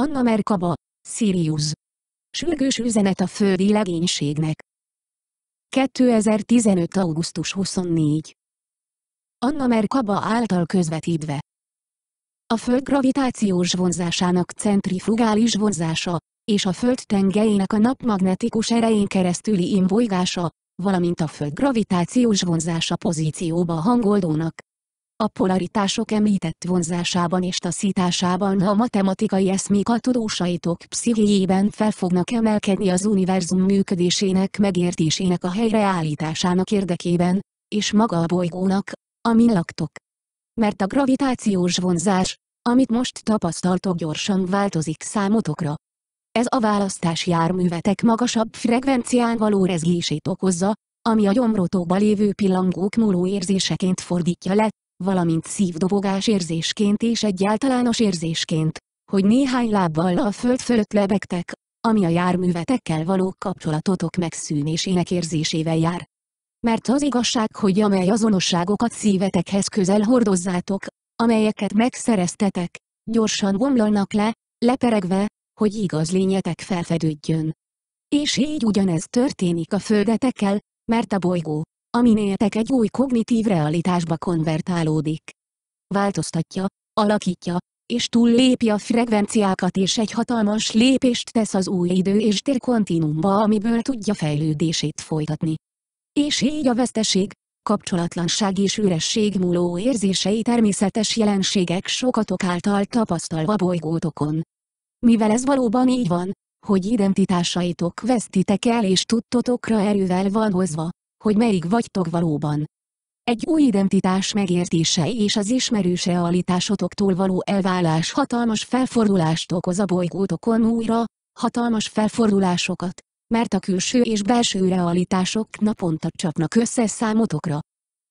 Anna Merkaba, Sirius. Sürgős üzenet a földi legénységnek. 2015. augusztus 24. Anna Merkaba által közvetítve. A Föld gravitációs vonzásának centrifugális vonzása, és a Föld tengelyének a nap magnetikus erején keresztüli imbolygása, valamint a Föld gravitációs vonzása pozícióba hangoldónak, a polaritások említett vonzásában és taszításában a matematikai eszmék a tudósaitok pszichéjében fel fognak emelkedni az univerzum működésének megértésének a helyreállításának érdekében, és maga a bolygónak, amin laktok. Mert a gravitációs vonzás, amit most tapasztaltok gyorsan változik számotokra. Ez a választás járművetek magasabb frekvencián való rezgését okozza, ami a gyomrotokba lévő pillangók múló érzéseként fordítja le, valamint szívdobogás érzésként és egy általános érzésként, hogy néhány lábbal a föld fölött lebegtek, ami a járművetekkel való kapcsolatotok megszűnésének érzésével jár. Mert az igazság, hogy amely azonosságokat szívetekhez közel hordozzátok, amelyeket megszereztetek, gyorsan bomlanak le, leperegve, hogy igaz lényetek felfedődjön. És így ugyanez történik a földetekkel, mert a bolygó, Amin néletek egy új kognitív realitásba konvertálódik. Változtatja, alakítja, és túllépi a frekvenciákat és egy hatalmas lépést tesz az új idő és tér kontinumba, amiből tudja fejlődését folytatni. És így a veszteség, kapcsolatlanság és üresség múló érzései természetes jelenségek sokatok által tapasztalva bolygótokon. Mivel ez valóban így van, hogy identitásaitok vesztitek el és tudtotokra erővel van hozva, hogy melyik vagytok valóban. Egy új identitás megértése és az ismerős realitásotoktól való elválás hatalmas felfordulást okoz a bolygótokon újra, hatalmas felfordulásokat, mert a külső és belső realitások naponta csapnak össze számotokra.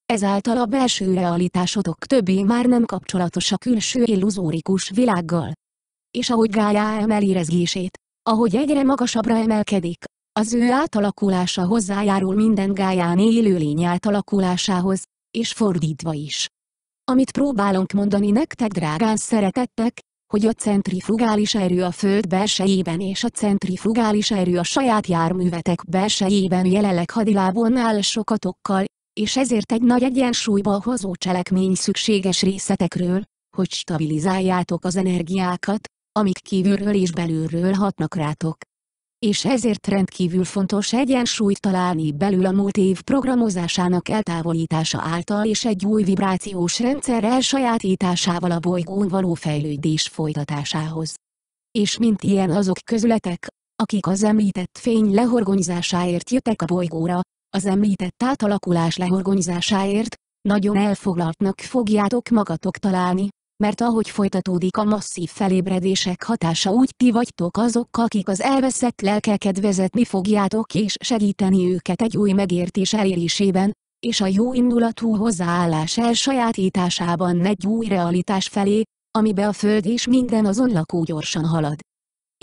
Ezáltal a belső realitásotok többé már nem kapcsolatos a külső illuzórikus világgal. És ahogy Gája emeli rezgését, ahogy egyre magasabbra emelkedik, az ő átalakulása hozzájárul minden gáján élőlény átalakulásához, és fordítva is. Amit próbálunk mondani nektek drágán szeretettek, hogy a centrifugális erő a Föld belsejében és a centrifugális erő a saját járművetek belsejében jelenleg hadilábon áll sokatokkal, és ezért egy nagy egyensúlyba hozó cselekmény szükséges részetekről, hogy stabilizáljátok az energiákat, amik kívülről és belülről hatnak rátok és ezért rendkívül fontos egyensúlyt találni belül a múlt év programozásának eltávolítása által és egy új vibrációs rendszer elsajátításával a bolygón való fejlődés folytatásához. És mint ilyen azok közületek, akik az említett fény lehorgonyzásáért jöttek a bolygóra, az említett átalakulás lehorgonyzásáért, nagyon elfoglaltnak fogjátok magatok találni, mert ahogy folytatódik a masszív felébredések hatása úgy ti vagytok azok, akik az elveszett lelkeket vezetni fogjátok és segíteni őket egy új megértés elérésében, és a jó indulatú hozzáállás elsajátításában egy új realitás felé, amibe a Föld és minden azon lakó gyorsan halad.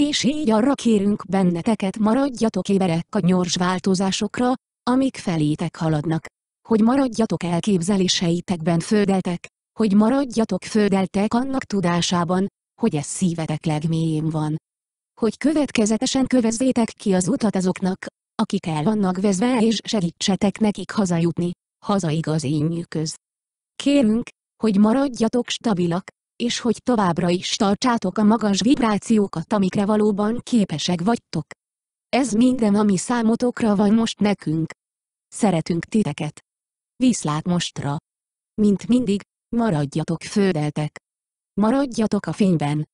És így arra kérünk benneteket maradjatok éberek a gyors változásokra, amik felétek haladnak. Hogy maradjatok elképzeléseitekben földeltek, hogy maradjatok földeltek annak tudásában, hogy ez szívetek legmélyén van. Hogy következetesen kövezzétek ki az utat azoknak, akik el vannak vezve és segítsetek nekik hazajutni, haza igaz nyűköz. Kérünk, hogy maradjatok stabilak, és hogy továbbra is tartsátok a magas vibrációkat, amikre valóban képesek vagytok. Ez minden, ami számotokra van most nekünk. Szeretünk titeket. Viszlát mostra. Mint mindig, Maradjatok földeltek! Maradjatok a fényben!